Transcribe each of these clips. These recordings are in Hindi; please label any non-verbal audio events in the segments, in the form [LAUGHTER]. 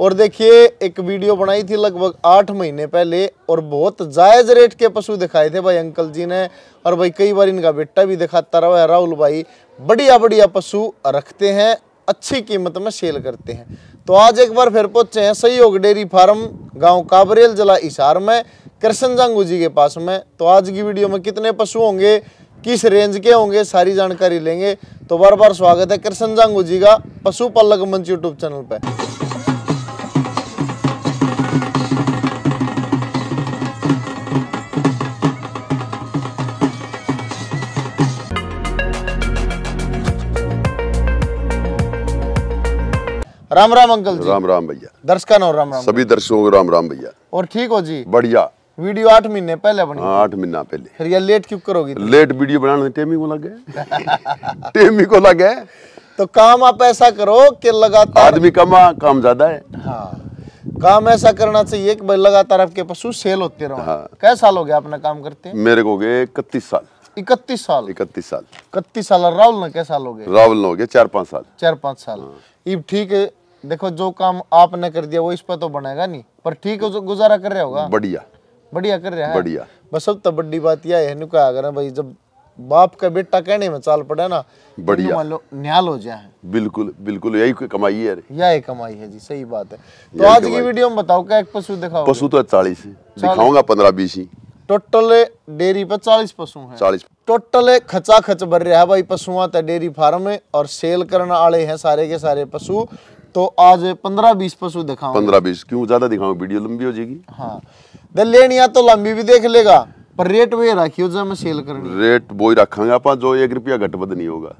और देखिए एक वीडियो बनाई थी लगभग आठ महीने पहले और बहुत जायज़ रेट के पशु दिखाए थे भाई अंकल जी ने और भाई कई बार इनका बेटा भी दिखाता रहा है राहुल भाई बढ़िया बढ़िया पशु रखते हैं अच्छी कीमत में सेल करते हैं तो आज एक बार फिर पहुंचे हैं सहयोग डेयरी फार्म गांव काबरेल जिला इशार में कृष्ण जांगू जी के पास में तो आज की वीडियो में कितने पशु होंगे किस रेंज के होंगे सारी जानकारी लेंगे तो बार बार स्वागत है कृष्ण जांगू जी का पशुपालक मंच यूट्यूब चैनल पर राम राम अंकल जी राम राम भैया दर्शकों राम राम सभी दर्शकों को राम राम भैया और ठीक हो जी बढ़िया वीडियो आठ महीने पहले बनी हाँ, आठ महीना पहले फिर ये लेट क्यों करोगी लेट वीडियो बनाने टेमी को लग गए टेमी को लग गए [LAUGHS] तो काम आप ऐसा करो कि लगातार आदमी कमा काम ज्यादा है हाँ काम ऐसा करना चाहिए कि भाई लगातार आपके पशु सेल होते रहो हाँ। कै साल हो गया अपना काम करते हैं मेरे को गए इकतीस साल इकतीस साल इकतीस साल इकतीस साल राहुल ने कैसा साल हो गए राहुल ने हो गया चार पाँच साल चार पाँच साल हाँ। ठीक है देखो जो काम आपने कर दिया वो इस पर तो बनेगा नहीं पर ठीक है गुजारा कर रहे होगा बढ़िया बढ़िया कर रहा है बढ़िया बस सब तो बड़ी बात यह है नु कहा करें भाई जब बाप का बेटा कहने में चाल पड़े ना बढ़िया मान लो न्याल हो जाए बिल्कुल बिल्कुल यही कमाई है यही कमाई है जी सही बात है तो आज की वीडियो में बताओ क्या एक पशु दिखाओ पशु तो चालीस दिखाऊंगा पंद्रह बीस ही टोटल डेयरी पर चालीस पशु है चालीस टोटल खचा खच भर रहा है भाई पशुआ तो डेयरी फार्म में और सेल करने आए हैं सारे के सारे पशु तो आज पंद्रह बीस पशु दिखाओ पंद्रह बीस क्यों ज्यादा दिखाऊं वीडियो लंबी हो जाएगी हाँ लेनिया तो लंबी भी देख लेगा पर रेट वही रखियो जब मैं सेल करनी रेट वो ही रखा आप जो एक रुपया घटबद नहीं होगा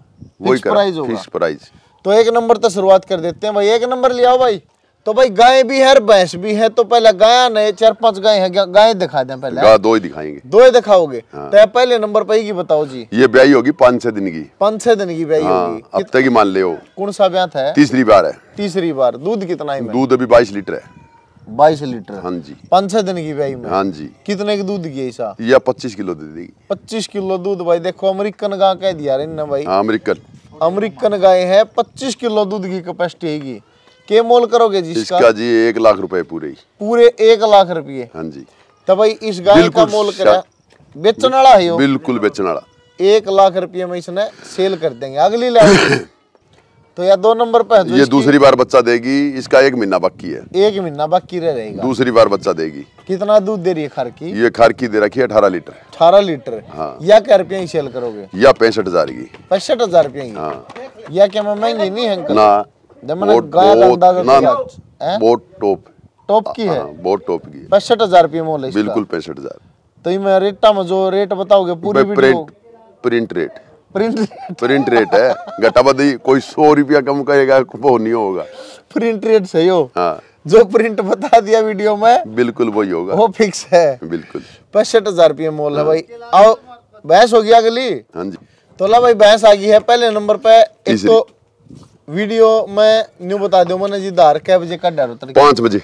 वही प्राइस होगा प्राइस तो एक नंबर तो शुरुआत कर देते हैं भाई एक नंबर लिया भाई तो भाई गाय भी है भैंस भी है तो पहले गाय नहीं चार पांच गाय है गाय दिखा दे पहले गाय दो ही दिखाएंगे दो ही दिखाओगे हाँ। तो पहले नंबर पर ही बताओ जी ये ब्याई होगी पांच छह दिन की पांच छह दिन की ब्याई हाँ, होगी अब तक ही मान लियो कौन सा ब्याह है तीसरी बार है तीसरी बार दूध कितना है दूध अभी बाईस लीटर है बाईस लीटर हाँ जी पांच छह दिन की ब्याई में हाँ जी कितने की दूध की ऐसा या पच्चीस किलो दे देगी पच्चीस किलो दूध भाई देखो अमेरिकन गाय कह दिया अमरीकन भाई हाँ, अमेरिकन अमेरिकन गाय है पच्चीस किलो दूध की कैपेसिटी है के मोल करोगे जी इसका जी एक लाख रुपए पूरे पूरे एक लाख रुपए हाँ जी तो भाई इस गाय का मोल करा बेचने है बिल्कुल बेचने एक लाख रुपए में इसने सेल कर देंगे अगली लाइन [COUGHS] तो या दो नंबर पर तो ये दूसरी बार बच्चा देगी इसका एक महीना बाकी है एक महीना बाकी रह रहेगा दूसरी बार बच्चा देगी कितना दूध दे रही है खारकी ये खारकी दे रखी है अठारह लीटर अठारह लीटर हाँ या क्या रुपया सेल करोगे या पैंसठ हजार की पैंसठ हजार रुपया हाँ। या क्या महंगी नहीं है ना बोट टॉप टॉप की हाँ, है हाँ, बोट टॉप की पैंसठ हजार रुपये मोल है बिल्कुल पैंसठ हजार तो ये में जो रेट बताओगे पूरी print print rate print print rate है कोई सौ रुपया कम करेगा वो नहीं होगा प्रिंट रेट सही हो हाँ जो प्रिंट बता दिया वीडियो में बिल्कुल वही होगा वो फिक्स है बिल्कुल पैंसठ हजार रुपये मोल है हाँ। भाई आओ बहस होगी अगली हाँ जी तो ला भाई बहस आ गई है पहले नंबर पे एक तो वीडियो मैं न्यू बता दूं मैंने जी दार कै बजे का डर उतर पाँच बजे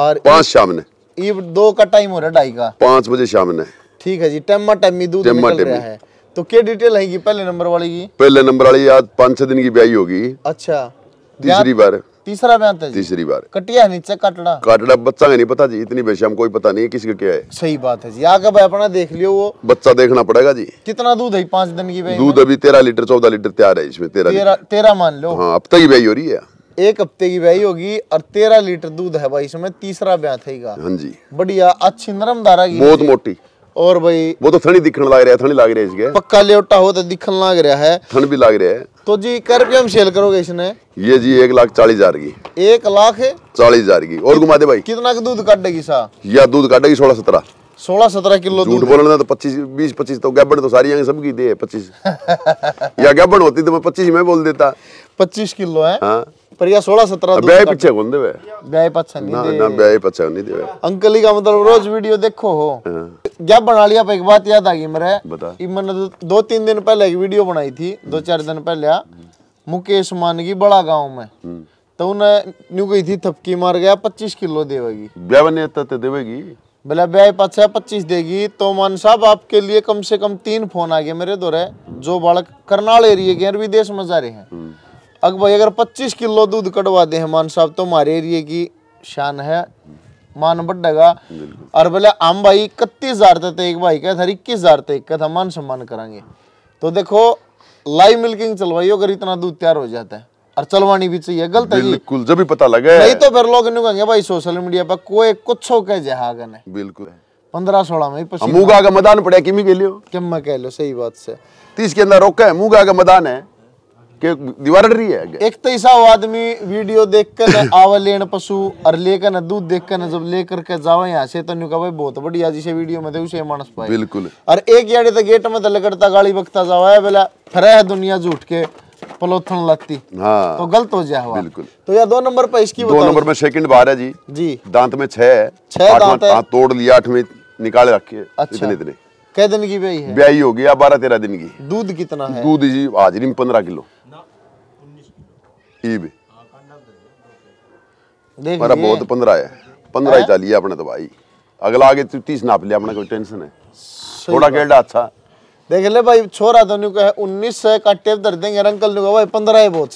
और पाँच शाम ने ये दो का टाइम हो रहा है ढाई का पाँच बजे शाम ने ठीक है जी टेमा टेमी दूध निकल रहा है तो क्या डिटेल है पहले नंबर वाली की पहले नंबर वाली आज पाँच छह दिन की ब्याई होगी अच्छा तीसरी बार तीसरा बयान था तीसरी बार कटिया नीचे काटड़ा काटड़ा बच्चा का नहीं पता जी इतनी बेशम कोई पता नहीं है किसका क्या है सही बात है जी आगे अपना देख लियो वो बच्चा देखना पड़ेगा जी कितना दूध है पांच दिन की दूध अभी तेरह लीटर चौदह लीटर तैयार है इसमें तेरह तेरह मान लो हाँ हफ्ते की हो रही है एक हफ्ते की ब्याई होगी और तेरह लीटर दूध है भाई इसमें तीसरा ब्याह थेगा हाँ जी बढ़िया अच्छी नरम धारा की बहुत मोटी और भाई वो तो थनी दिखने लग रहा है थनी लग रहा है इसके पक्का लेवटा हो तो दिखने लग रहा है थन भी लग रहा है तो जी कर हम सेल करोगे इसने ये जी एक लाख चालीस हजार की एक लाख चालीस हजार की और घुमा दे भाई कितना का दूध काटेगी सा या दूध काटेगी सोलह सत्रह सोलह सत्रह किलो झूठ बोलना तो पच्चीस बीस पच्चीस तो गैबड़ तो सारी सब की दे पच्चीस या गैबड़ होती तो मैं पच्चीस में बोल देता पच्चीस किलो है हाँ। पर या सोलह सत्रह ब्याह पीछे कौन दे ब्याह पच्चा नहीं ना, दे ना ब्याह पच्चा नहीं दे अंकल का मतलब रोज वीडियो देखो हो हाँ। जब बना लिया एक बात याद आ गई मेरे मैंने दो तीन दिन पहले एक वीडियो बनाई थी दो चार दिन पहले हाँ। हम्म। मुकेश मान की बड़ा गाँव में हम्म। तो उन्हें न्यू गई थी थपकी मार गया पच्चीस किलो देवेगी तो तो देवेगी बोला ब्याह पाचा पच्चीस देगी तो मान साहब आपके लिए कम से कम तीन फोन आ गए मेरे दौरे जो बालक करनाल एरिए गए विदेश में जा रहे हैं हम्म। अग भाई अगर पच्चीस किलो दूध कटवा दे मान साहब तो हमारे एरिए की शान है मान बढ़ेगा और बोले हम भाई इकतीस हजार थे एक भाई कहता इक्कीस हजार थे एक था मान सम्मान करेंगे तो देखो लाइव मिल्किंग चलवाई अगर इतना दूध तैयार हो जाता है और चलवानी भी चाहिए गलत है बिल्कुल जब भी पता लगे नहीं तो फिर लोग कहेंगे भाई सोशल मीडिया पर कोई कुछ हो कह जाए बिल्कुल पंद्रह सोलह में मुगा का मैदान पड़े किमी के लिए किम कह लो सही बात से तीस के अंदर रोका है मूगा का मैदान है के दीवार डर रही है एक तो ऐसा आदमी वीडियो देख कर [COUGHS] आवा लेन पशु और लेकर दूध देखकर ना जब लेकर के जावा यहाँ से तो भाई बहुत बढ़िया जिसे वीडियो में उसे मानस पाए बिल्कुल और एक यारे तो गेट में तो लगड़ता गाड़ी बकता जावा है बोला फिर है दुनिया झूठ के पलोथन लगती हाँ तो गलत हो जाए हुआ। बिल्कुल तो यह दो नंबर पर इसकी दो नंबर में सेकंड बार है जी जी दांत में छह छह दांत है हाँ, तोड़ लिया आठ में निकाले रखे अच्छा। इतने इतने कई दिन की ब्याई है ब्याई होगी या बारह तेरह दिन की दूध कितना है दूध जी हाजरी में पंद्रह किलो तो तो अच्छा। देख ले भाई छोरा तो नहीं उन्नीस देंगे अंकल ने भाई पंद्रह बहुत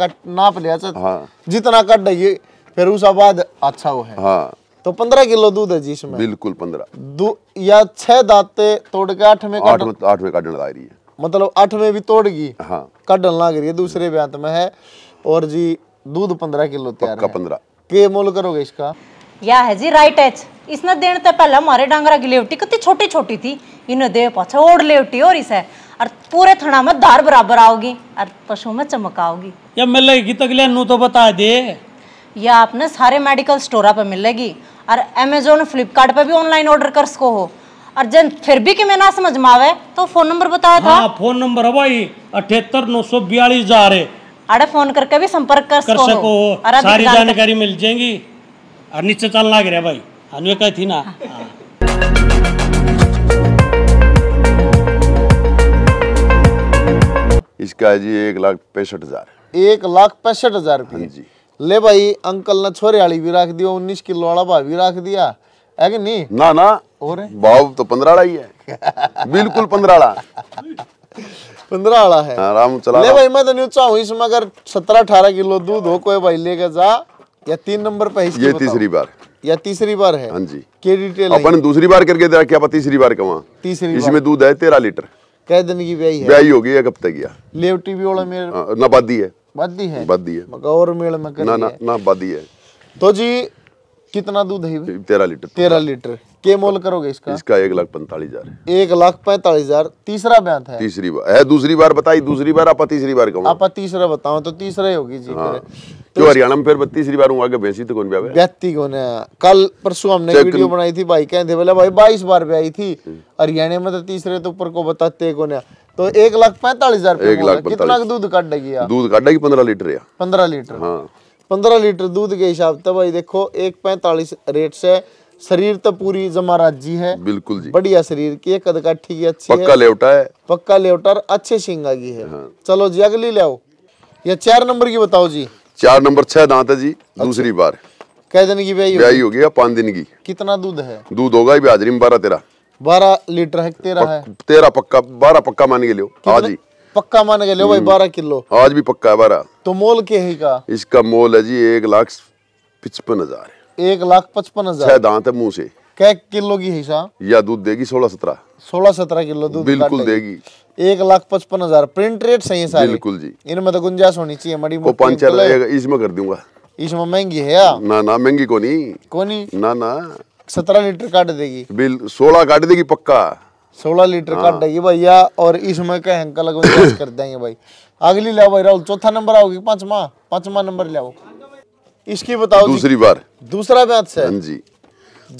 कट नाप लिया अच्छा। हाँ। जितना कट है फिर उस बाद अच्छा वो है हाँ। तो पंद्रह किलो दूध है जिसमें बिल्कुल पंद्रह या छह दाते तोड़ के आठ में आठ में आठ में काटने लग रही है मतलब आठ में भी तोड़ गई हाँ काटन लाग रही है दूसरे ब्यांत में है और जी दूध पंद्रह किलो तैयार पंद्रह के मोल करोगे इसका या है जी राइट एच इसने देने तो पहले हमारे डांगरा की लेवटी कितनी छोटी छोटी थी इन्हें दे पाछा ओढ़ लेवटी और इसे और पूरे थना में धार बराबर आओगी और पशु में चमक आओगी या मिलेगी तो अगले तो बता दे या आपने सारे मेडिकल स्टोर पर मिलेगी और अमेजोन फ्लिपकार्ट पर भी ऑनलाइन ऑर्डर कर सको हो और जन फिर भी कि मैं ना समझ में आवे तो फोन नंबर बताया था हाँ, फोन नंबर है भाई अठहत्तर नौ सौ बयालीस हजार है आड़े फोन करके भी संपर्क कर, कर सको हो सारी जानकारी मिल जाएगी और नीचे चल लग रहा भाई अनुय कह थी ना हाँ। हाँ। इसका जी एक लाख पैंसठ हजार एक लाख पैंसठ हजार हाँ जी ले भाई अंकल ने छोरे वाली भी रख दिया उन्नीस किलो वाला भाव भी रख दिया है कि नहीं ना ना और भाव तो पंद्रह ही है बिल्कुल पंद्रह [LAUGHS] पंद्रह है आराम हाँ, चला ले भाई मैं तो इसमें अगर सत्रह अठारह किलो दूध हो कोई भाई जा या तीन नंबर ये तीसरी बार या तीसरी बार है हाँ जी के डिटेल अपन दूसरी बार करके देखा तीसरी बार कहा तीसरी इसमें दूध है तेरह लीटर कह दिन की ब्याई है ब्याई होगी एक हफ्ते की लेवटी भी वाला मेरे हाँ, ना बादी है बादी है बादी है और मेल में ना ना ना बादी है तो जी कितना दूध है तेरह लीटर तेरह लीटर के मोल करोगे इसका इसका एक लाख पैंतालीस हजार एक लाख पैंतालीस हजार तीसरा बयान था तीसरी बार है दूसरी बार बताई दूसरी बार आप तीसरी बार कहूँ आप तीसरा बताओ तो तीसरा ही होगी जी हाँ। तो हरियाणा में फिर तीसरी बार आगे बेची तो कौन ब्याह व्यक्ति कौन है कल परसों हमने वीडियो बनाई थी भाई कहते बोले भाई बाईस बार ब्याई थी हरियाणा में तो तीसरे तो ऊपर को बताते कौन है तो एक लाख पैंतालीस हजार एक लाख कितना दूध काट देगी दूध काट देगी पंद्रह लीटर पंद्रह लीटर हाँ। पंद्रह लीटर दूध के हिसाब से भाई देखो एक पैंतालीस रेट से शरीर तो पूरी जमा राजी है बिल्कुल जी बढ़िया शरीर की है कदकाठी की अच्छी पक्का लेवटा है पक्का लेवटा अच्छे सिंगा की है हाँ। चलो जी अगली ले आओ या चार नंबर की बताओ जी चार नंबर छह दांत है जी अच्छा। दूसरी बार कै दिन की ब्याई होगी पाँच दिन की कितना दूध है दूध होगा हाजरी बारह तेरह बारह लीटर है तेरह है तेरह पक्का बारह पक्का मान के लियो हाँ जी पक्का मान के लियो भाई हम्म। बारह किलो आज भी पक्का है बारह तो मोल के है का इसका मोल है जी एक लाख पचपन हजार है एक लाख पचपन हजार दांत है मुंह से क्या किलो की हिसाब या दूध देगी सोलह सत्रह सोलह सत्रह किलो दूध बिल्कुल देगी एक लाख पचपन हजार प्रिंट रेट सही है बिल्कुल जी इनमें तो गुंजाइश होनी चाहिए मड़ी वो पाँच चार तो इसमें कर दूंगा इसमें महंगी है या ना ना महंगी को नहीं को नहीं ना ना सत्रह लीटर काट देगी बिल सोलह काट देगी पक्का सोलह लीटर काट हाँ। देगी भैया और इसमें क्या हंकल कर देंगे भाई अगली लिया भाई राहुल चौथा नंबर आओगी पांचवा पांचवा नंबर लिया इसकी बताओ दूसरी बार दूसरा बैच है हाँ जी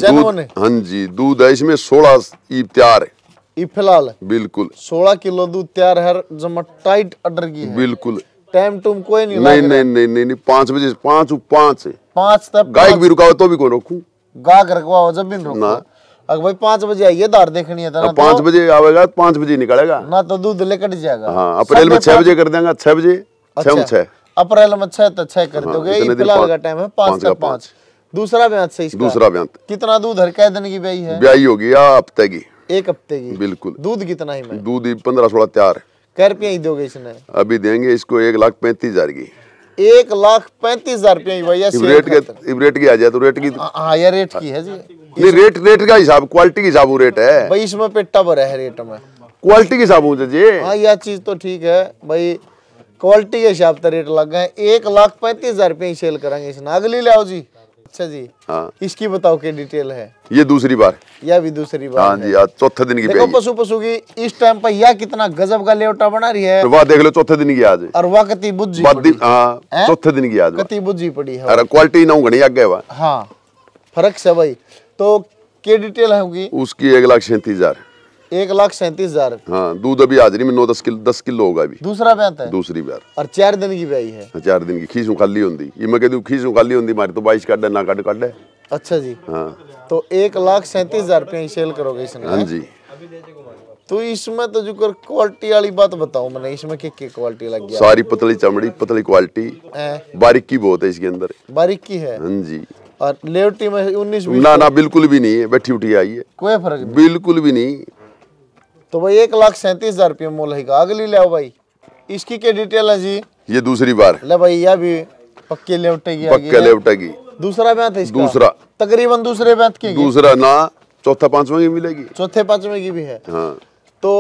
जैनों हाँ जी दूध है इसमें सोलह तैयार है फिलहाल बिल्कुल सोलह किलो दूध तैयार है जमा टाइट अडर की बिल्कुल टाइम टूम कोई नहीं नहीं नहीं नहीं नहीं नहीं नहीं पांच बजे पांच पाँच पांच तक गाय भी रुका तो भी को रोकू गाहक रखवाओ जब भी ना अगर भाई पांच बजे आइए दार देखनी है तो ना पांच तो- बजे आवेगा पांच बजे निकलेगा ना तो दूध लेकर जाएगा हाँ अप्रैल में छह बजे कर देंगे छह बजे छह अच्छा। छह अप्रैल में छह तो छह कर हाँ, दोगे फिलहाल का टाइम है पाँच का पाँच दूसरा ब्यांत सही दूसरा ब्यांत कितना दूध हर कैदन की ब्याई है ब्याई होगी या हफ्ते की एक हफ्ते की बिल्कुल दूध कितना ही दूध पंद्रह सोलह तैयार है कै रुपया ही दोगे इसने अभी देंगे इसको एक लाख पैंतीस हजार की एक लाख पैंतीस हजार रुपया भैया रेट के रेट की आ जाए तो रेट की हाँ, हाँ ये रेट की है जी नहीं रेट रेट का हिसाब क्वालिटी के हिसाब रेट है भाई इसमें पेटा भरा है रेट में क्वालिटी के हिसाब जी हाँ यह चीज तो ठीक है भाई क्वालिटी के हिसाब से रेट लग गए एक लाख पैंतीस हजार रुपये सेल करेंगे इस नागली लाओ जी अच्छा जी हाँ इसकी बताओ क्या डिटेल है ये दूसरी बार या भी दूसरी बार हाँ जी आज चौथे दिन की देखो पशु पशु की इस टाइम पर यह कितना गजब का लेटा बना रही है तो वह देख लो चौथे दिन की आज और वह कति बुद्धि हाँ चौथे दिन की आज कति बुद्धि पड़ी है अरे क्वालिटी ना घनी आगे वह हाँ फर्क से भाई तो क्या डिटेल है उसकी एक लाख सैंतीस हजार एक लाख सैंतीस हजार हाँ दूध अभी हाजिरी में नौ दस किलो दस किलो होगा अभी दूसरा ब्याह तो है दूसरी ब्याह और चार दिन की ब्याई है हाँ, चार दिन की खीसू खाली होंगी ये मैं कहती खीसू खाली होंगी मारे तो बाईस काट ना काट काट अच्छा जी हाँ तो एक लाख सैंतीस हजार रुपया सेल करोगे इसमें हाँ जी तो इसमें तो जो कर क्वालिटी वाली बात बताओ मैंने इसमें क्या क्या क्वालिटी लग गया सारी पतली चमड़ी पतली क्वालिटी बारीकी बहुत है इसके अंदर बारीकी है हाँ जी और लेवटी में उन्नीस ना तो ना बिल्कुल भी नहीं है बैठी उठी आई है कोई फर्क बिल्कुल भी नहीं तो भाई एक लाख सैंतीस हजार रुपये मोल है अगली ले भाई इसकी क्या डिटेल है जी ये दूसरी बार ले भाई यह भी पक्के लेवटेगी पक्के लेवटेगी दूसरा बैंत है दूसरा तकरीबन दूसरे बैंत की दूसरा ना चौथा पांचवा की मिलेगी चौथे पांचवे की भी है हाँ तो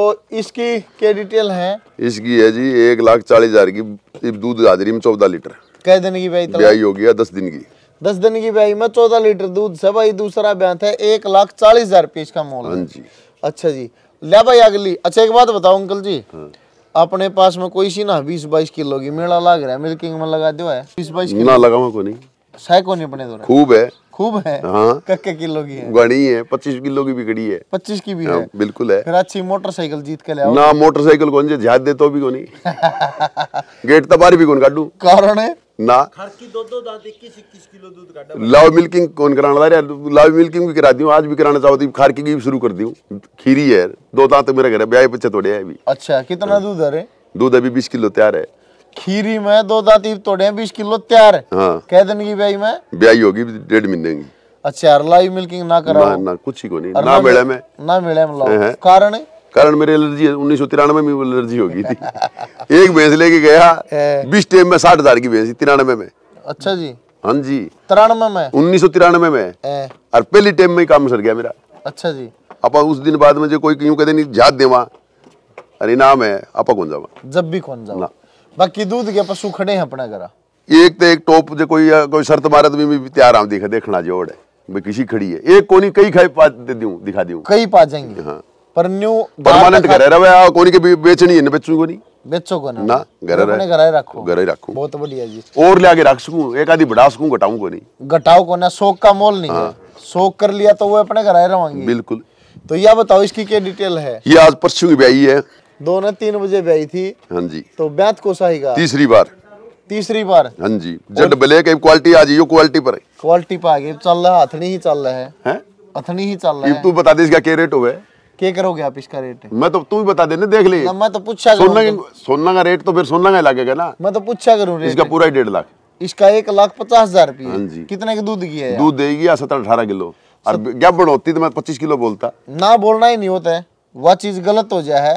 इसकी क्या डिटेल है इसकी है जी एक लाख चालीस हजार की दूध हाजरी में चौदह लीटर कह दिन की ब्याई ब्याई होगी या दस दिन की दस दिन की ब्याई में चौदह लीटर दूध से भाई दूसरा बैंत है एक लाख चालीस हजार रुपये इसका मोल हाँ जी अच्छा जी ले भाई अगली अच्छा एक बात बताओ अंकल जी हाँ। अपने पास में कोई सी ना बीस बाईस किलो की मेला लग रहा है मिल्किंग में लगा दो है बीस बाईस ना लगाऊ को नहीं साइको अपने दो खूब है खूब है हाँ कक्के किलो की है गणी है पच्चीस किलो की भी गड़ी है पच्चीस की भी हाँ, है बिल्कुल है फिर अच्छी मोटरसाइकिल जीत के ले ना मोटरसाइकिल कौन जे झाद दे तो भी कौन [LAUGHS] गेट तो बाहर भी कौन काटू कारण है ना लव मिल्किंग कौन कराना था लव मिल्किंग भी करा दी आज भी कराना चाहो तो खारकी की भी शुरू कर दू खीरी है दो दांत मेरे घर है ब्याह पीछे तोड़े है अभी अच्छा कितना हाँ। दूध है दूध अभी बीस किलो तैयार है खीरी में दो दांत तोड़े हैं बीस किलो तैयार है हाँ कह दिन ब्याई में ब्याई होगी डेढ़ महीने की अच्छा लाइव मिल्किंग ना करा ना, ना कुछ ही को नहीं ना मिले में ना मिले में कारण कारण मेरी एलर्जी उन्नीस में भी एलर्जी हो गई थी एक भैंस लेके गया बीस टेम में साठ हजार की भैंस थी तिरानवे में अच्छा जी हाँ जी तिरानवे में उन्नीस सौ तिरानवे में और पहली टेम में ही काम सर गया मेरा अच्छा जी आप उस दिन बाद में जो कोई क्यों कहते नहीं जात देवा अरे नाम है आप कौन जावा जब भी कौन जावा बाकी दूध के पशु खड़े हैं अपना घर एक तो एक टॉप जो कोई कोई शर्त मारे तो भी तैयार आम देखा देखना जोड़ है किसी खड़ी है एक कोनी कई खाई पा दे दूं दिखा दूं कई पा जाएंगे हाँ पर न्यू परमानेंट घरे रवे आ कोनी के बेचनी है ने बेचू नहीं बेचो को ना ना घरे रहे घरे रखो घरे रखो बहुत बढ़िया जी और ले आगे रख सकूं एक आधी बढ़ा सकूं घटाऊं को नहीं घटाओ को ना शौक का मोल नहीं है हाँ। शौक कर लिया तो वो अपने घरे रहेंगे बिल्कुल तो यह बताओ इसकी क्या डिटेल है ये आज परसों की ब्याई है दो ना तीन बजे ब्याई थी हाँ जी तो ब्यात को साहिगा तीसरी बार तीसरी बार हाँ जी जड बले के क्वालिटी आ जाइयो क्वालिटी पर क्वालिटी पर आ गई चल रहा हथनी ही चल रहा है हैं अथनी ही चल रहा है तू बता दे इसका क्या रेट होवे क्या करोगे आप इसका रेट मैं तो तू ही बता देने देख ले मैं तो पूछा सोना सोना का रेट तो फिर सोना का लगेगा ना मैं तो पूछा करूँ तो तो इसका पूरा डेढ़ लाख इसका एक लाख पचास हजार रुपये हाँ कितने के दूध की है दूध देगी सत्रह अठारह किलो और क्या बढ़ोती तो मैं पच्चीस किलो बोलता ना बोलना ही नहीं होता है वह चीज गलत हो जाए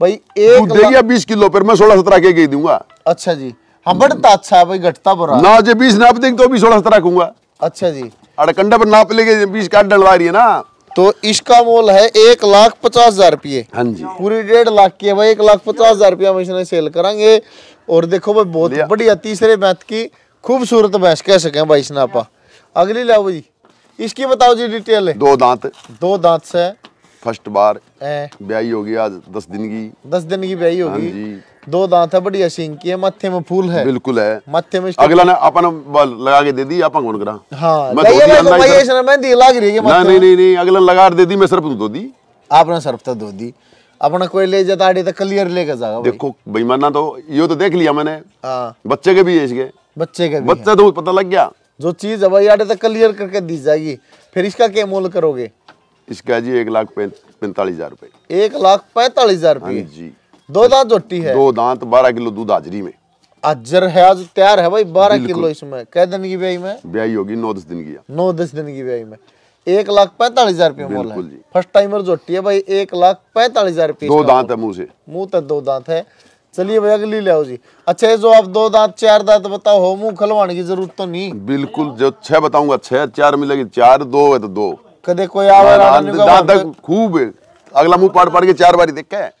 भाई एक देगी बीस किलो पर मैं सोलह सत्रह के दूंगा अच्छा जी हाँ बढ़ता अच्छा है भाई घटता बुरा ना जो बीस नाप देंगे तो भी सोलह सत्रह कहूंगा अच्छा जी कंडा पर नाप लेके बीस काट डलवा रही है ना तो इसका मोल है एक लाख पचास हजार रुपये हाँ जी पूरी डेढ़ लाख की है भाई एक लाख पचास हजार रुपया हम इसने सेल करेंगे और देखो भाई बहुत बढ़िया तीसरे मैथ की खूबसूरत भैंस कह सके भाई इसने आपा हाँ। अगली लाओ जी इसकी बताओ जी डिटेल है दो दांत दो दांत से फर्स्ट बार ब्याई होगी आज दस दिन की दस दिन की ब्याई होगी हाँ दो दांत है बढ़िया सिंह की है मत्थे में फूल है बिल्कुल है मथे में अगला ने अपन बल लगा के दे दी अपन कौन करा हां मैं तो मेहंदी लाग रही है मत्थे नहीं नहीं नहीं अगला लगा दे दी मैं सिर्फ दो दी आपने सिर्फ तो दो दी अपना कोई ले जाता आड़ी तो क्लियर लेके जाएगा देखो बेईमाना तो ये तो देख लिया मैंने हाँ। बच्चे के भी एज के बच्चे के बच्चा तो पता लग गया जो चीज है भाई आड़े तक तो क्लियर करके दी जाएगी फिर इसका क्या मोल करोगे इसका जी एक लाख पैंतालीस हजार रुपये एक लाख पैंतालीस हजार रुपये हाँ जी दो दांत जोटी है दो दांत बारह किलो दूध हाजरी में अजर है आज तैयार है भाई बारह किलो इसमें कै दिन की ब्याई में ब्याई होगी नौ दस दिन की नौ दस दिन की ब्याई में एक लाख पैंतालीस हजार रुपये मोल है फर्स्ट टाइमर जोटी है भाई एक लाख पैंतालीस हजार रुपये दो दांत है मुंह से मुंह तो दो दांत है चलिए भाई अगली ले आओ जी अच्छा ये जो आप दो दांत चार दांत बताओ हो मुंह खलवाने की जरूरत तो नहीं बिल्कुल जो छह बताऊंगा छह चार मिलेगी चार दो है तो दो कदे कोई आवाज मतलब खूब अगला मुंह पाड़ पाड़ के चार बारी देखा है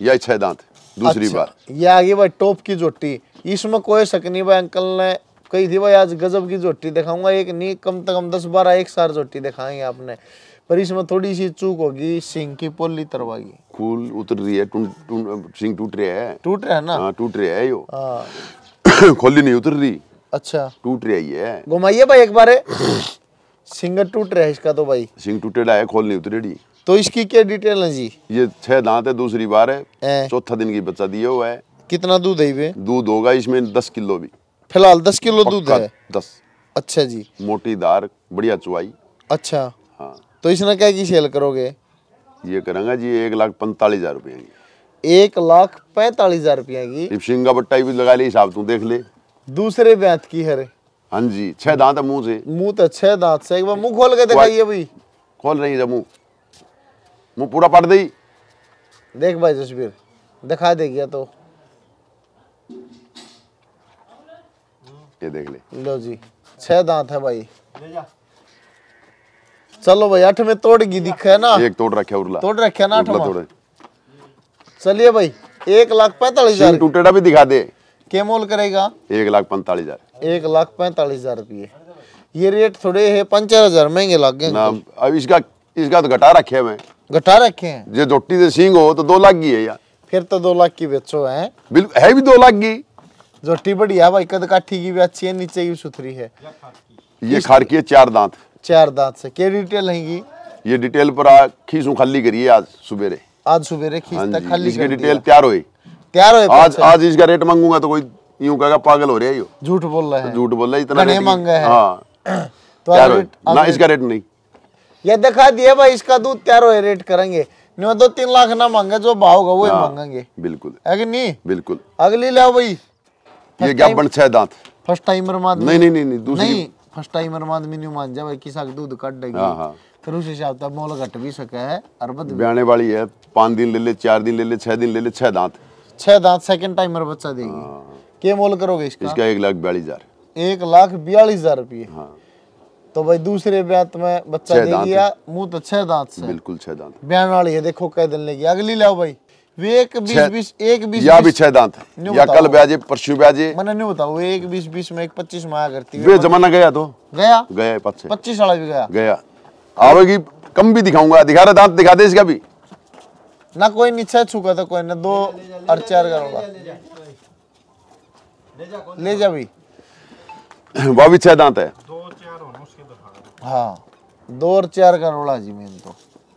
यही छह दांत दूसरी अच्छा, बार ये आगे भाई टॉप की जोटी इसमें कोई शक नहीं भाई अंकल ने कही थी भाई आज गजब की जोटी दिखाऊंगा एक नहीं कम से कम दस बारह एक सार जोटी दिखाएंगे आपने पर इसमें थोड़ी सी चूक होगी सिंह की पोली तरवागी कूल उतर रही है टूट सिंह टूट रहा है टूट रहा है ना हाँ, टूट रहा है यो हाँ। [COUGHS] खोली नहीं उतर रही अच्छा टूट रही है घुमाइए भाई एक बार [COUGHS] सिंगर टूट रहा है इसका तो भाई सिंह टूटे खोल नहीं उतरे तो इसकी क्या डिटेल है जी ये छह दांत है दूसरी बार है चौथा दिन की बच्चा दिया हुआ है कितना दूध है ये दूध होगा इसमें दस किलो भी फिलहाल दस किलो दूध है दस अच्छा जी मोटी दार बढ़िया चुवाई अच्छा हाँ तो इसने क्या की सेल करोगे ये करेंगे जी एक लाख पैंतालीस हजार रुपया एक लाख पैंतालीस हजार रुपया की सिंगा बट्टा भी लगा ली हिसाब तू देख ले दूसरे बैंत की हरे हाँ जी छह दांत है मुंह से मुंह तो छह दांत से एक बार मुंह खोल के दिखाइए भाई खोल रही है मुंह मुंह पूरा पढ़ दी देख भाई जसबीर दिखा दे गया तो ये देख ले लो जी छह दांत है भाई ले जा चलो भाई आठ में तोड़ गई दिखा है ना एक तोड़ रखे उरला तोड़ रखे ना आठ चलिए भाई एक लाख पैंतालीस हजार टूटेड़ा भी दिखा दे के मोल करेगा एक लाख पैंतालीस हजार एक लाख पैंतालीस हजार रुपये ये रेट थोड़े है पंचर हजार महंगे लग गए अब इसका इसका तो घटा रखे मैं घटा रखे हैं जो दोटी से सींग हो तो दो लाख की है यार फिर तो दो लाख की बेचो है बिल्कुल है भी दो लाख की जोटी बढ़िया भाई कद काठी की भी अच्छी है नीचे की सुथरी है ये खार की है चार दांत चार दांत से क्या डिटेल है ये डिटेल पर आ खीसू खाली करिए आज सुबेरे आज सुबेरे हाँ तक खाली इसकी डिटेल तैयार हुई तैयार हुए आज आज इसका रेट मांगूंगा तो कोई यूं कहेगा पागल हो रहा है झूठ बोल रहा है झूठ बोल रहा है इतना मांगा है हां तो ना इसका रेट नहीं ये दिखा दिए भाई इसका दूध त्यारो है रेट करेंगे नहीं तो तीन लाख ना मांगे जो भाव होगा वो हाँ, मांगेंगे बिल्कुल है कि नहीं बिल्कुल अगली ले भाई ये क्या बन छह दांत फर्स्ट टाइमर माद नहीं नहीं नहीं नहीं दूसरी नहीं फर्स्ट टाइमर माद मीनू मान जा भाई किसा दूध काट देगी हाँ, हाँ। फिर उस हिसाब से मोल घट भी सके है अरबद ब्याने वाली है पांच दिन ले ले चार दिन ले ले छह दिन ले ले छह दांत छह दांत सेकंड टाइमर बच्चा देगी के मोल करोगे इसका इसका एक लाख बयालीस हजार एक लाख बयालीस हजार रुपये हाँ तो भाई दूसरे ब्यात तो में बच्चा दे गया मुंह तो छह दांत से बिल्कुल छह दांत बयान वाली है देखो कह दिन लेगी अगली लाओ भाई एक बीस बीस एक बीस या भी छह दांत या कल ब्याजे परसों ब्याजे मैंने नहीं बताओ एक बीस बीस में एक पच्चीस माया करती है जमाना गया तो गया गया पच्चीस पच्चीस वाला भी गया गया आवेगी कम भी दिखाऊंगा दिखा रहे दांत दिखा दे इसका भी ना कोई नीचे छुका था कोई ना दो और चार करूंगा ले जा भाई वह भी छह दांत है दो हाँ दो और चार का रोड़ा जी मेन तो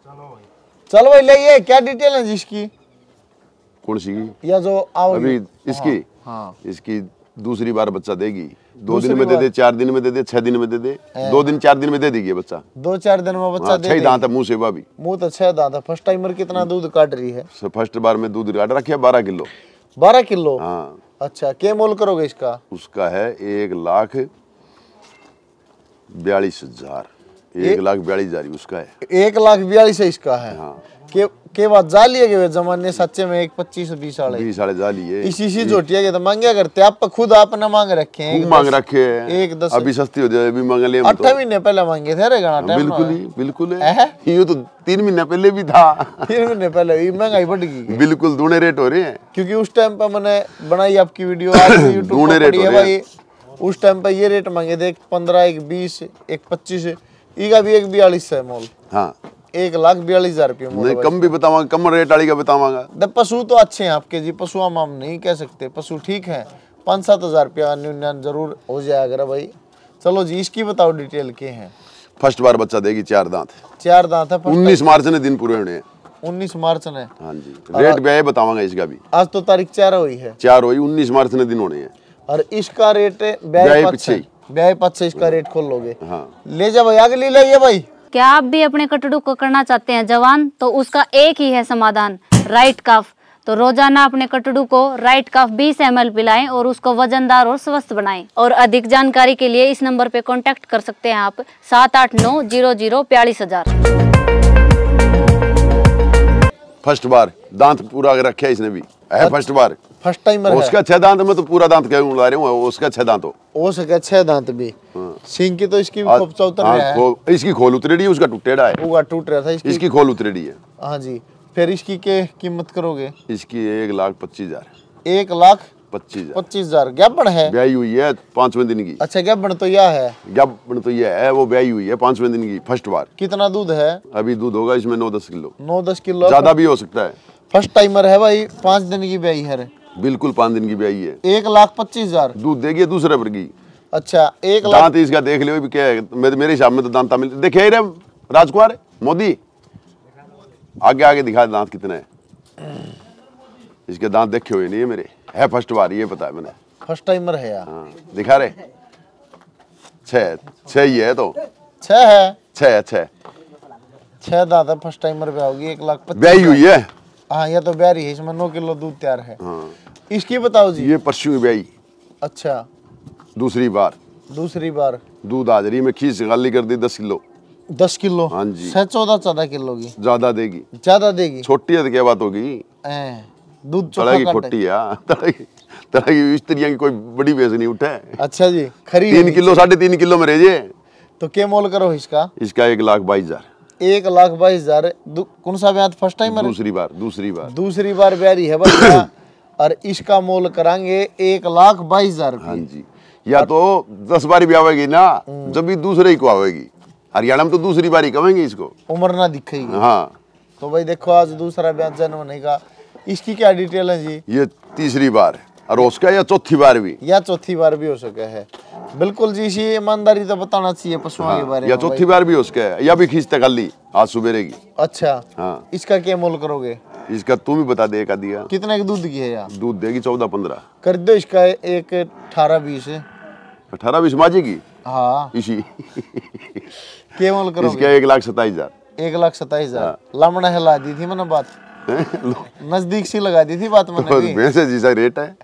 चलो भाई चलो भाई ले क्या डिटेल है जिसकी कुर्सी की या जो आओ अभी इसकी हाँ, हाँ इसकी दूसरी बार बच्चा देगी दो दिन में दे दे चार दिन में दे दे छह दिन में दे दे दो दिन चार दिन में दे देगी बच्चा दो चार दिन में बच्चा हाँ, छह दांत है मुंह से भाभी मुंह तो छह दांत है फर्स्ट टाइमर कितना दूध काट रही है फर्स्ट बार में दूध काट रखी है बारह किलो बारह किलो हाँ अच्छा क्या मोल करोगे इसका उसका है एक लाख बयालीस हजार एक लाख बयालीस हजार उसका है एक लाख बयालीस है इसका है हाँ। के के बाद जा लिए गए जमाने सच्चे में एक पच्चीस बीस वाले बीस साल जा लिए इसी से झोटिया के तो मांगे करते आप खुद आप ना मांग रखे हैं मांग रखे हैं एक दस अभी सस्ती हो जाए अभी मांग ले अठारह तो। महीने पहले मांगे थे अरे गाना टाइम बिल्कुल ही बिल्कुल है ये तो तीन महीने पहले भी था तीन महीने पहले ये महंगाई बढ़ गई बिल्कुल दूने रेट हो रहे हैं क्योंकि उस टाइम पर मैंने बनाई आपकी वीडियो [COUGHS] दूने रेट हो रहे हैं उस टाइम पे ये रेट मांगे थे एक पंद्रह एक बीस एक पच्चीस ई भी एक बयालीस है मोल हाँ एक लाख बयालीस हजार रुपये कम भी बतावा कम रेट वाली का बतावा द पशु तो अच्छे हैं आपके जी पशु हम हम नहीं कह सकते पशु ठीक है पाँच सात हजार रुपया न्यून जरूर हो जाएगा भाई चलो जी इसकी बताओ डिटेल के हैं फर्स्ट बार बच्चा देगी चार दांत चार दांत है उन्नीस मार्च ने दिन पूरे होने उन्नीस मार्च ने हाँ जी रेट बताऊंगा इसका भी आज तो तारीख चार हुई है चार हुई उन्नीस मार्च ने दिन होने हैं और इसका रेट ब्याह से इसका रेट खोल लोगे हाँ। ले जा भाई आगे ले लाइए भाई क्या आप भी अपने कटड़ू को करना चाहते हैं जवान तो उसका एक ही है समाधान राइट काफ तो रोजाना अपने कटड़ू को राइट काफ 20 एम एल पिलाएं और उसको वजनदार और स्वस्थ बनाएं और अधिक जानकारी के लिए इस नंबर पर कॉन्टेक्ट कर सकते हैं आप सात आठ नौ जीरो जीरो बयालीस हजार फर्स्ट बार दांत पूरा रखे इसने भी है अच्छा। फर्स्ट बार फर्स्ट टाइम है उसका छह दांत में तो पूरा दांत क्यों उड़ा रहे हूँ उसका छह दांत हो हो सके छह दांत भी हाँ। सिंह की तो इसकी भी खोपचा उतर रहा है इसकी खोल उतरेडी है उसका टूटेड़ा है उसका टूट रहा था इसकी, इसकी खोल उतरेडी है हाँ जी फिर इसकी के कीमत करोगे इसकी एक लाख पच्चीस हजार एक लाख पच्चीस पच्चीस हजार गैबण है ब्याई हुई है पांचवे दिन की अच्छा गैबण तो यह है गैबण तो यह है वो ब्याई हुई है पांचवे दिन की फर्स्ट बार कितना दूध है अभी दूध होगा इसमें नौ दस किलो नौ दस किलो ज्यादा भी हो सकता है फर्स्ट टाइमर है भाई पांच दिन की ब्याई है बिल्कुल पाँच दिन की ब्याई है एक लाख पच्चीस हजार दूध देगी दूसरे पर की अच्छा एक लाख दांत इसका देख लियो क्या है मेरे हिसाब में तो दांत तमिल देखे रे राजकुमार मोदी आगे आगे दिखा दांत कितने हैं इसके दांत देखे हुए नहीं है मेरे है फर्स्ट बार ये पता है मैंने फर्स्ट टाइमर है यार हाँ दिखा रहे छः छः ही है तो छः है छः छः छः दांत है फर्स्ट टाइमर पे होगी एक लाख ब्याई हुई है हाँ ये तो ब्यारी है इसमें नौ किलो दूध तैयार है हाँ इसकी बताओ जी ये परसों ब्याई अच्छा दूसरी बार दूसरी बार दूध हाजरी में खीस गाली कर दी दस किलो दस किलो हाँ जी सह चौदह चौदह किलो की ज्यादा देगी ज्यादा देगी छोटी है तो क्या बात होगी दूध तरह हाँ। की कोई बड़ी बेच नहीं उठे अच्छा जी खरीद तीन किलो साढ़े तीन किलो में रहिए तो क्या मोल करो इसका इसका एक लाख बाईस हजार एक लाख बाईस हजार कौन सा ब्याज फर्स्ट टाइम दूसरी बार दूसरी बार दूसरी बार ब्यारी है [COUGHS] और इसका मोल करेंगे एक लाख बाईस हजार हाँ जी या तो दस बारी भी आवेगी ना हम्म। जब भी दूसरे ही को आवेगी हरियाणा में तो दूसरी बारी कहेंगे इसको उम्र ना दिखेगी हाँ तो भाई देखो आज दूसरा ब्याज जन्म होने का इसकी क्या डिटेल है जी ये तीसरी बार और उसका या चौथी बार भी या चौथी बार भी हो सका है बिल्कुल जी इसी ईमानदारी तो बताना चाहिए पशुओं हाँ, के बारे में या चौथी बार भी हो सका है या भी खींचते खाली आज सुबह की अच्छा हाँ इसका क्या मोल करोगे इसका तू भी बता दे का दिया कितने की दूध की है यार दूध देगी चौदह पंद्रह कर दो इसका एक अठारह बीस अठारह बीस माजी की हाँ इसी केवल करो इसका एक लाख सताईस हजार एक लाख सताईस हजार हाँ। लमड़ा हिला दी थी मैंने बात [LAUGHS] नजदीक सी लगा दी थी बात मैंने तो जी सा रेट है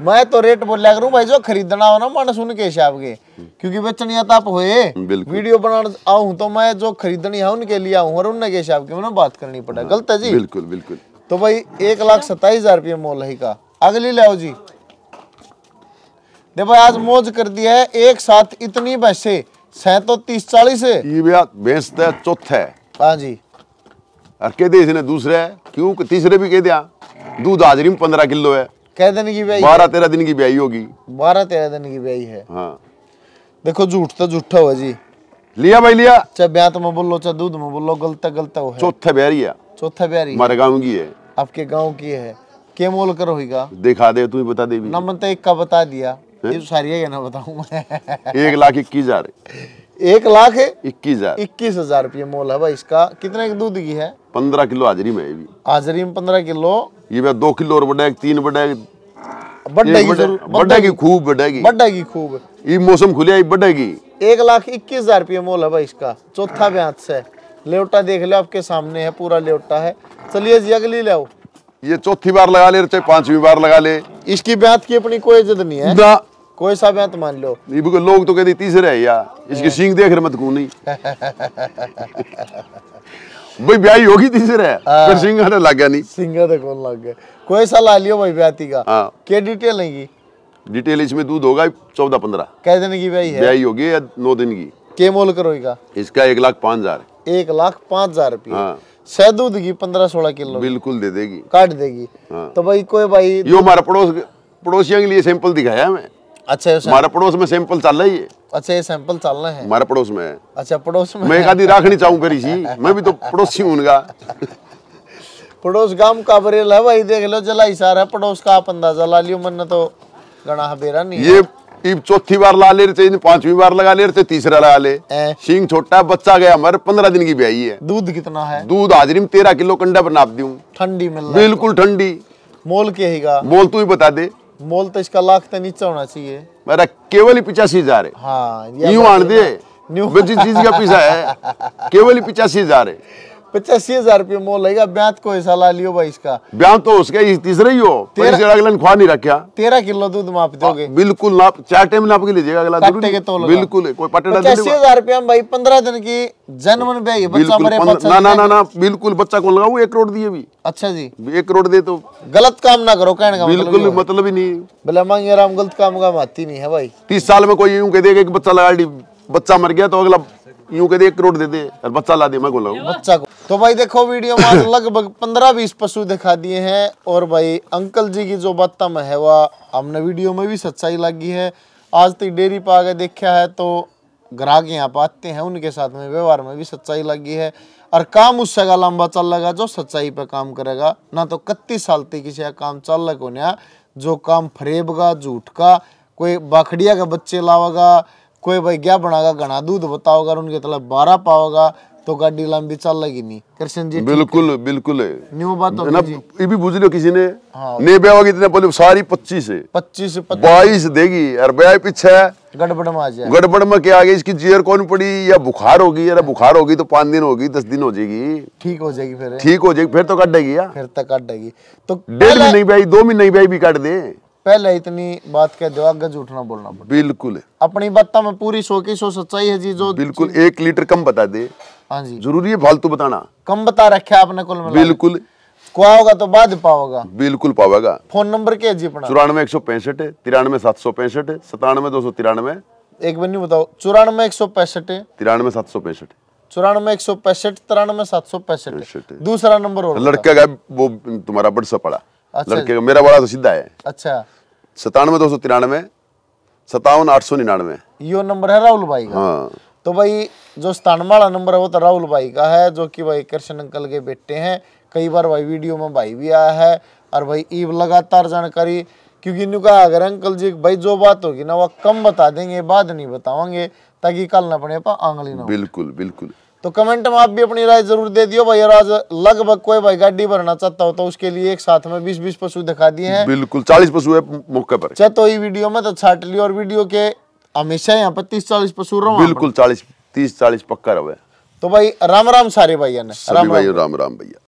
मैं तो रेट बोलिया करूं भाई जो खरीदना हो ना मन सुन के शाप के क्योंकि बेचनिया तप होए वीडियो बना आऊ तो मैं जो खरीदनी है उनके लिए आऊ और उनके शाप के मैंने बात करनी पड़ा गलत है जी बिल्कुल बिल्कुल तो भाई एक लाख सत्ताईस हजार रुपये मोल है का अगली लाओ जी देखो आज मौज कर दी है एक साथ इतनी भैंसे सैतो तीस चालीस बेचते तो चौथे हाँ जी और कह दे इसने दूसरे क्यों तीसरे भी कह दिया दूध हाजरी में पंद्रह किलो है कै दिन की ब्याई बारह तेरह दिन की ब्याई होगी बारह तेरह दिन की ब्याई है हाँ देखो झूठ तो झूठा हुआ जी लिया भाई लिया चाहे अच्छा, ब्यात तो में बोलो चाहे अच्छा, दूध में बोलो गलत गलत हो चौथा ब्यारी है चौथा ब्यारी हमारे गाँव की है आपके गाँव की है के मोल कर होगा दिखा दे तू ही बता दे ना मन तो एक का बता दिया ये तो सारी है ना बताऊं एक लाख इक्कीस हजार एक लाख इक्कीस हजार इक्कीस हजार रुपये मोल है भाई इसका कितने दूध की है पंद्रह किलो हाजरी में हाजरी में पंद्रह किलो ये भैया दो किलो और बढ़ाएगी तीन बढ़ाएगी बढ़ेगी खूब बढ़ेगी बढ़ेगी खूब ये मौसम खुलिया बढ़ेगी एक लाख इक्कीस हजार रुपये मोल है भाई इसका चौथा ब्याज से लेवटा देख लो आपके सामने है पूरा लेवटा है चलिए जी अगली ले ये चौथी बार लगा ले चाहे पांचवी बार लगा ले इसकी ब्यात की अपनी कोई इज्जत नहीं है ना कोई सा ब्यात मान लो लोग तो कहते तीसरे है यार इसकी सींग देख रहे मत कू नहीं [LAUGHS] ਬਈ ਵਿਆਹੀ ਹੋ ਗਈ ਤੀਸਰੇ ਫਿਰ ਸਿੰਘਾਂ ਦਾ गया ਨਹੀਂ ਸਿੰਘਾਂ ਦਾ ਕੋਲ ਲੱਗ ਗਿਆ कोई सा ला लियो भाई ब्याती का हाँ डिटेल है डिटेल इसमें दूध होगा चौदह पंद्रह कै दिन की ब्याई है ब्याई होगी या नौ दिन की के मोल करोगा इसका एक लाख पाँच हजार एक लाख पाँच हजार रुपये हाँ। सह दूध की पंद्रह सोलह किलो बिल्कुल दे देगी काट देगी हाँ। तो भाई कोई भाई यो हमारा पड़ोस पड़ोसियों के लिए सैंपल दिखाया हमें अच्छा पड़ोस में सैंपल चल रहा है अच्छा ये सैंपल चल रहे हमारे पड़ोस में अच्छा पड़ोस में मैं मैं भी तो पड़ोसी उनका पड़ोस गांव का बरेल है भाई देख लो जला इशारा पड़ोस का आप अंदाजा ला लियो मन तो गणा बेरा नहीं ये चौथी बार ला ले रहे पांचवी बार लगा ले रहे तीसरा लगा ले सिंह छोटा बच्चा गया हमारे पंद्रह दिन की ब्याई है दूध कितना है दूध हाजरी में तेरह किलो कंडा बना दू ठंडी मिल बिल्कुल ठंडी मोल के ही मोल तू ही बता दे मोल तो इसका लाख तो नीचा होना चाहिए मेरा केवल ही पिचासी हजार है हाँ न्यू आन जिस चीज का पीसा है केवल ही पिचासी हजार है पचासी हजार रुपये मोल लेगा ब्यात को हिस्सा ला लियो भाई इसका ब्यात तो उसके तीसरे ही हो तेरह अगला खा नहीं रखा तेरह किलो दूध माप दोगे बिल्कुल नाप चार टाइम नाप के लीजिएगा अगला तो बिल्कुल कोई पचासी हजार रुपया भाई पंद्रह दिन की जन्म ना ना ना ना बिल्कुल बच्चा को लगाऊ एक करोड़ दिए भी अच्छा जी एक करोड़ दे तो गलत काम ना करो कहने का मतलब बिल्कुल मतलब ही नहीं भला मांगे राम गलत काम का माती नहीं है भाई तीस साल में कोई यूं कह देगा बच्चा लगा बच्चा मर गया तो अगला यूं दे एक करोड़ दे दे और बच्चा ला दे मैं बोला बच्चा को तो भाई देखो वीडियो में [LAUGHS] लगभग पंद्रह बीस पशु दिखा दिए हैं और भाई अंकल जी की जो बात में है वह हमने वीडियो में भी सच्चाई लगी है आज तक तो डेयरी पर आगे देखा है तो ग्राहक यहाँ पर आते हैं उनके साथ में व्यवहार में भी सच्चाई लगी है और काम उससे का लंबा चल लगा जो सच्चाई पर काम करेगा ना तो कत्ती साल तक किसी का काम चल लग जो काम फरेब का झूठ का कोई बाखड़िया का बच्चे लावेगा कोई भाई क्या बनागा घना दूध बताओ अगर उनके तलब बारह पाओगा तो गाड़ी लंबी चल लगी नहीं कृष्ण जी बिल्कुल बिल्कुल न्यू बात तो ये भी बुझ लो किसी ने ने बेवा कितने बोले सारी पच्चीस है पच्चीस बाईस देगी और बया पीछे गड़बड़ में आ जाए गड़बड़ में क्या आ गई इसकी जियर कौन पड़ी या बुखार होगी या बुखार होगी तो पांच दिन होगी दस दिन हो जाएगी ठीक हो जाएगी फिर ठीक हो जाएगी फिर तो काट देगी या फिर तो काट देगी तो डेढ़ महीने नहीं बयाई दो महीने नहीं भी काट दे पहले इतनी बात कह दो आगे झूठना बोलना बिल्कुल अपनी बात में पूरी सो की सो सच्चाई है जी जो बिल्कुल एक लीटर कम बता दे हाँ जी जरूरी है फालतू बताना कम बता रखे आपने कुल बिल्कुल होगा तो बाद पाओगा बिल्कुल पावेगा फोन नंबर क्या जी अपना चौरानवे एक सौ पैंसठ तिरानवे सात सौ पैंसठ सतानवे दो सौ तिरानवे एक बार नहीं बताओ चौरानवे एक सौ पैंसठ तिरानवे सात सौ पैंसठ चौरानवे एक सौ पैंसठ तिरानवे सात सौ पैंसठ दूसरा नंबर लड़का का वो तुम्हारा बड़सा पड़ा अच्छा। लड़के का मेरा बड़ा तो सीधा है अच्छा सतानवे दो सौ तिरानवे सतावन आठ सौ निन्यानवे यो नंबर है राहुल भाई का हाँ तो भाई जो वाला नंबर है वो तो राहुल भाई का है जो कि भाई कृष्ण अंकल के बेटे हैं कई बार भाई वीडियो में भाई भी आया है और भाई ईब लगातार जानकारी क्योंकि इन्हों का अगर अंकल जी भाई जो बात होगी ना वो कम बता देंगे बाद नहीं बताओगे ताकि कल ना पड़े पा आंगली ना बिल्कुल बिल्कुल तो कमेंट में आप भी अपनी राय जरूर दे दियो भाई आज लगभग कोई भाई गाड़ी भरना चाहता हो तो उसके लिए एक साथ में बीस बीस पशु दिखा दिए हैं बिल्कुल चालीस पशु है मौके पर चतो अच्छा, तो वीडियो में तो छाट लियो और वीडियो के हमेशा यहाँ पर तीस चालीस पशु रहो बिल्कुल चालीस तीस चालीस पक्का रहो तो भाई राम राम सारे भैया ने राम राम राम भैया